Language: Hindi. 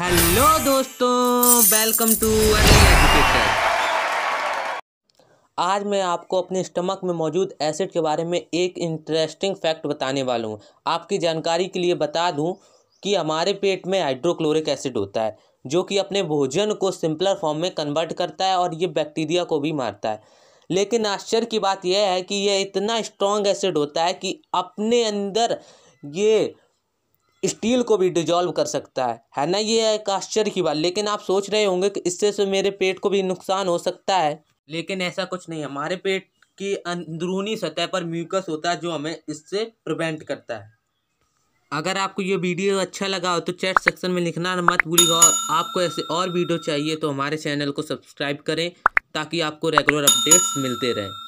हेलो दोस्तों वेलकम टू आज मैं आपको अपने स्टमक में मौजूद एसिड के बारे में एक इंटरेस्टिंग फैक्ट बताने वाला हूँ आपकी जानकारी के लिए बता दूँ कि हमारे पेट में हाइड्रोक्लोरिक एसिड होता है जो कि अपने भोजन को सिंपलर फॉर्म में कन्वर्ट करता है और ये बैक्टीरिया को भी मारता है लेकिन आश्चर्य की बात यह है कि यह इतना स्ट्रॉन्ग एसिड होता है कि अपने अंदर ये स्टील को भी डिजॉल्व कर सकता है है ना ये एक आश्चर्य की बात लेकिन आप सोच रहे होंगे कि इससे से मेरे पेट को भी नुकसान हो सकता है लेकिन ऐसा कुछ नहीं हमारे पेट की अंदरूनी सतह पर म्यूकस होता है जो हमें इससे प्रिवेंट करता है अगर आपको ये वीडियो अच्छा लगा हो तो चैट सेक्शन में लिखना मत भूलिएगा और आपको ऐसे और वीडियो चाहिए तो हमारे चैनल को सब्सक्राइब करें ताकि आपको रेगुलर अपडेट्स मिलते रहें